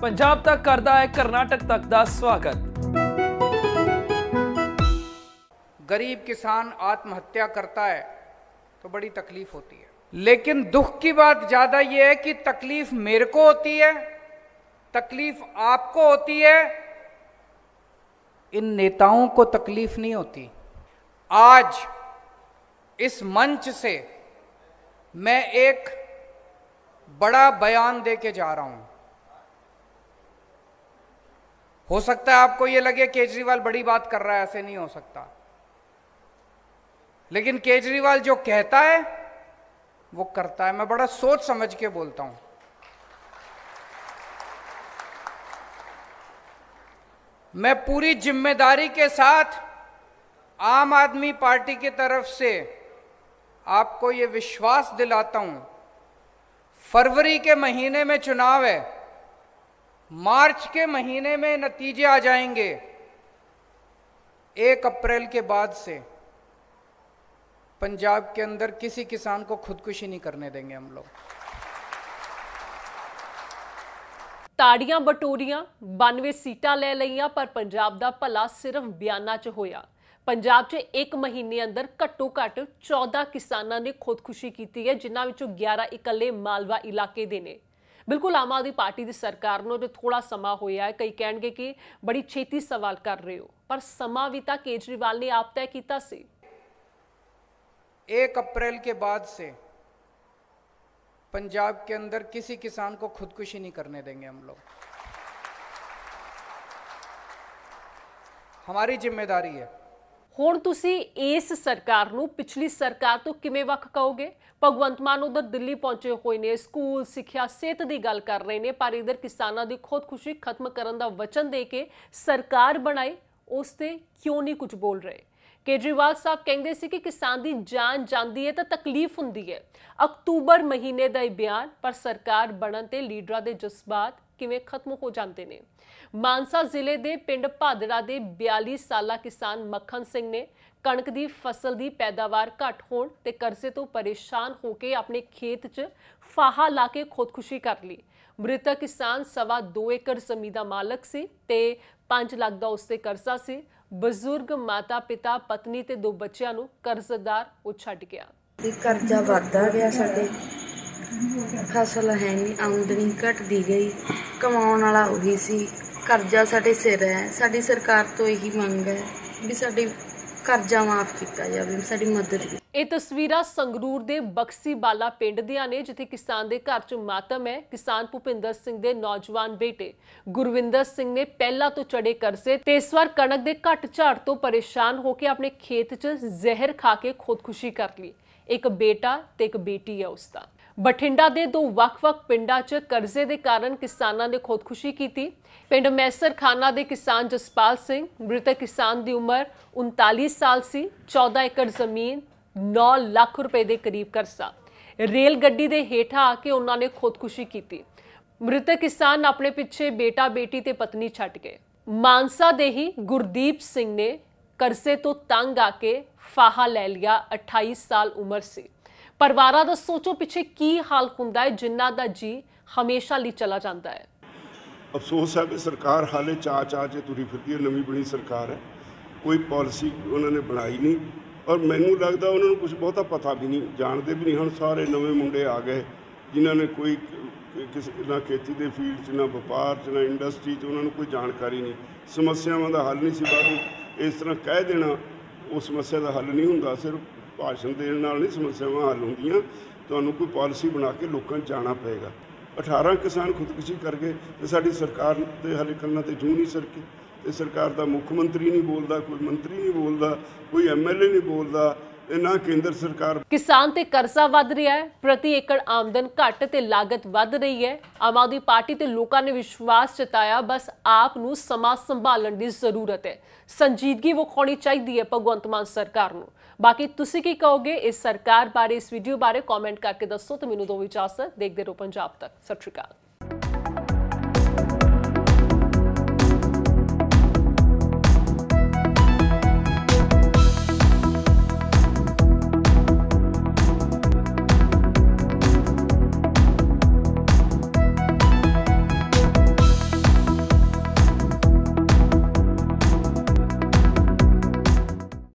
पंजाब तक करता है कर्नाटक तक का स्वागत गरीब किसान आत्महत्या करता है तो बड़ी तकलीफ होती है लेकिन दुख की बात ज़्यादा यह है कि तकलीफ मेरे को होती है तकलीफ आपको होती है इन नेताओं को तकलीफ नहीं होती आज इस मंच से मैं एक बड़ा बयान देके जा रहा हूं हो सकता है आपको यह लगे केजरीवाल बड़ी बात कर रहा है ऐसे नहीं हो सकता लेकिन केजरीवाल जो कहता है वो करता है मैं बड़ा सोच समझ के बोलता हूं मैं पूरी जिम्मेदारी के साथ आम आदमी पार्टी की तरफ से आपको यह विश्वास दिलाता हूं फरवरी के महीने में चुनाव है मार्च के महीने में नतीजे आ जाएंगे एक अप्रैल के बाद से पंजाब के अंदर किसी किसान को खुदकुशी नहीं करने देंगे हम लोग ताड़िया बटोरिया बानवे सीटा ले लिया पर पंजाब का भला सिर्फ बयाना च होया पंजाब चे एक महीने अंदर घट्टो घट चौदह किसानों ने खुदकुशी की है जिन्होंने ग्यारह इकले मालवा इलाके ने बिल्कुल आम आदमी पार्टी की सरकार में जो थोड़ा समा होया कई कह कि बड़ी छेती सवाल कर रहे हो पर समा भी तो केजरीवाल ने आप तय किया एक अप्रैल के बाद से पंजाब के अंदर किसी किसान को खुदकुशी नहीं करने देंगे हम लोग हमारी जिम्मेदारी है ਹੁਣ ਤੁਸੀਂ ਇਸ ਸਰਕਾਰ ਨੂੰ ਪਿਛਲੀ ਸਰਕਾਰ ਤੋਂ ਕਿਵੇਂ ਵੱਖ ਕਹੋਗੇ ਭਗਵੰਤ ਮਾਨ ਉਧਰ ਦਿੱਲੀ ਪਹੁੰਚੇ ਹੋਏ ਨੇ ਸਕੂਲ ਸਿੱਖਿਆ ਸਿਹਤ ਦੀ ਗੱਲ ਕਰ ਰਹੇ ਨੇ ਪਰ ਇਧਰ ਕਿਸਾਨਾਂ ਦੀ ਖੁਦਕੁਸ਼ੀ ਖਤਮ ਕਰਨ ਦਾ ਵਚਨ ਦੇ ਕੇ ਸਰਕਾਰ ਬਣਾਈ ਉਸ ਤੇ ਕਿਉਂ ਨਹੀਂ ਕੁਝ ਬੋਲ ਰਹੇ ਕੇਜਰੀਵਾਲ ਸਾਹਿਬ ਕਹਿੰਦੇ ਸੀ ਕਿ ਕਿਸਾਨ ਦੀ ਜਾਨ ਜਾਂਦੀ ਹੈ ਤਾਂ ਤਕਲੀਫ ਹੁੰਦੀ ਹੈ ਅਕਤੂਬਰ ਮਹੀਨੇ ਦਾ ਇਹ ਬਿਆਨ ਪਰ ਸਰਕਾਰ ਬਣਨ ਤੇ ਲੀਡਰਾਂ ਦੇ ਜਜ਼ਬਾਤ ਕਿਵੇਂ ਖਤਮ ਹੋ ਜਾਂਦੇ ਨੇ ਮਾਨਸਾ ਜ਼ਿਲ੍ਹੇ ਦੇ ਪਿੰਡ ਭਾਦੜਾ ਦੇ 42 ਸਾਲਾ ਕਿਸਾਨ ਮੱਖਣ ਸਿੰਘ ਨੇ ਕਣਕ ਦੀ ਫਸਲ ਦੀ ਪੈਦਾਵਾਰ ਘਟ ਹੋਣ ਤੇ ਕਰਜ਼ੇ ਤੋਂ ਪਰੇਸ਼ਾਨ ਹੋ ਕੇ ਆਪਣੇ ਖੇਤ 'ਚ ਫਾਹਾ ਲਾ ਕੇ ਖੁਦਕੁਸ਼ੀ ਕਰ ਲਈ ਮ੍ਰਿਤਕ ਕਿਸਾਨ ਸਵਾ 2 ਏਕੜ ਜ਼ਮੀਨ ਦਾ ਮਾਲਕ ਸੀ ਤੇ 5 ਲੱਖ ਦਾ ਉਸਤੇ ਕਰਜ਼ਾ ਸੀ ਬਜ਼ੁਰਗ ਮਾਤਾ ਪਿਤਾ ਪਤਨੀ ਤੇ ਦੋ ਬੱਚਿਆਂ ਨੂੰ ਕਰਜ਼ਦਾਰ ਉਹ ਛੱਡ ਗਿਆ ਇਹ ਕਰਜ਼ਾ ਵੱਧਦਾ ਗਿਆ ਸਾਡੇ ਫਸਲ ਹੈ ਨਹੀਂ ਆਮਦਨੀ ਘਟਦੀ ਗਈ ਕਮਾਉਣ ਵਾਲਾ ਹੋ ਗਈ ਸੀ ਕਰਜ਼ਾ ਸਾਡੇ ਸਿਰ ਹੈ ਸਾਡੀ ਸਰਕਾਰ ਤੋਂ ਇਹੀ ਮੰਗ ਹੈ ਵੀ ਸਾਡੇ मातम है किसान भूपिंदर नौजवान बेटे गुरविंदर ने पहला तो चढ़े करसे इस बार कणक के घट झाड़ तो परेशान होकर अपने खेत चहर खा के खुदकुशी कर ली एक बेटा एक बेटी है उसका बठिंडा के दो वक् वक् पिंड करजे के कारण किसानों ने खुदकुशी की पिंड मैसर खाना के किसान जसपाल सिंह मृतक किसान की उम्र उनतालीस साल से चौदह एकड़ जमीन नौ लख रुपए के करीब करसा रेल ग्डी के हेठा आके उन्होंने खुदकुशी की मृतक किसान अपने पिछे बेटा बेटी तो पत्नी छट गए मानसा दे ही गुरदीप सिंह ने करसे तो तंग आके फाहा लै लिया अठाई साल उम्र से ਪਰਿਵਾਰਾਂ ਦਾ ਸੋਚੋ ਪਿੱਛੇ ਕੀ ਹਾਲ ਹੁੰਦਾ ਹੈ ਜਿਨ੍ਹਾਂ ਦਾ ਜੀ ਹਮੇਸ਼ਾ ਲਈ ਚਲਾ ਜਾਂਦਾ ਹੈ ਅਫਸੋਸ ਹੈ ਕਿ ਸਰਕਾਰ ਹਾਲੇ ਚਾ ਚਾ ਜੇ ਤੁਰੀ ਫਿਰਦੀ ਹੈ ਨਵੀਂ ਬਣੀ ਸਰਕਾਰ ਹੈ ਕੋਈ ਪਾਲਿਸੀ ਉਹਨਾਂ ਨੇ ਬਣਾਈ ਨਹੀਂ ਔਰ ਮੈਨੂੰ ਲੱਗਦਾ ਉਹਨਾਂ ਨੂੰ ਕੁਝ ਬਹੁਤਾ ਪਤਾ ਵੀ ਨਹੀਂ ਜਾਣਦੇ ਵੀ ਨਹੀਂ ਹੁਣ ਸਾਰੇ ਨਵੇਂ ਮੁੰਡੇ ਆ ਗਏ ਜਿਨ੍ਹਾਂ ਨੇ ਕੋਈ ਕਿਸ ਨਾ ਖੇਤੀ ਦੇ ਫੀਲਡ 'ਚ ਨਾ ਵਪਾਰ 'ਚ ਨਾ ਇੰਡਸਟਰੀ 'ਚ ਉਹਨਾਂ ਨੂੰ ਕੋਈ ਜਾਣਕਾਰੀ ਨਹੀਂ ਸਮੱਸਿਆਵਾਂ ਦਾ ਹੱਲ ਨਹੀਂ ਸੀ ਬਾਹਰੋਂ ਇਸ ਤਰ੍ਹਾਂ ਕਹਿ ਦੇਣਾ ਉਹ ਸਮੱਸਿਆ ਦਾ ਹੱਲ ਨਹੀਂ ਹੁੰਦਾ ਸਿਰਫ ਭਾਸ਼ਣ ਦੇਣ ਨਾਲ ਨਹੀਂ ਸਮੱਸਿਆਵਾਂ ਹੱਲ ਹੁੰਦੀਆਂ ਤੁਹਾਨੂੰ ਕੋਈ ਪਾਲਿਸੀ ਬਣਾ ਕੇ ਲੋਕਾਂ 'ਚ ਜਾਣਾ ਪਏਗਾ 18 ਕਿਸਾਨ ਖੁਦਕੁਸ਼ੀ ਕਰ ਗਏ ਤੇ ਸਾਡੀ ਸਰਕਾਰ ਤੇ ਹਲੇ ਕੰਨਾਂ ਤੇ ਜੂ ਨਹੀਂ ਸਰਕੇ ਤੇ ਸਰਕਾਰ ਦਾ ਮੁੱਖ ਮੰਤਰੀ ਨਹੀਂ ਬੋਲਦਾ ਕੋਈ ਮੰਤਰੀ ਨਹੀਂ ਬੋਲਦਾ ਕੋਈ ਐਮਐਲਏ ਨਹੀਂ ਬੋਲਦਾ ਤੇ ਨਾ ਕੇਂਦਰ ਸਰਕਾਰ ਕਿਸਾਨ ਤੇ ਕਰਜ਼ਾ ਵੱਧ ਰਿਹਾ ਹੈ ਪ੍ਰਤੀ ਏਕੜ ਆਮਦਨ ਘਟ ਤੇ ਲਾਗਤ ਵੱਧ ਰਹੀ ਹੈ ਆਮ ਆਦਮੀ ਪਾਰਟੀ ਤੇ ਲੋਕਾਂ ਨੇ ਵਿਸ਼ਵਾਸ ਜਤਾਇਆ ਬਸ ਆਪ ਨੂੰ ਸਮਾਜ ਸੰਭਾਲਣ ਦੀ ਜ਼ਰੂਰਤ ਹੈ ਸੰਜੀਦਗੀ ਵਿਖਾਉਣੀ ਚਾਹੀਦੀ ਹੈ ਭਗਵੰਤ ਮਾਨ ਸਰਕਾਰ ਨੂੰ बाकी तुसी की कहोगे इस सरकार बारे इस वीडियो बारे कमेंट करके दसो तो मैं दो विचार देखते रहो पंजाब तक सत श्रीकाल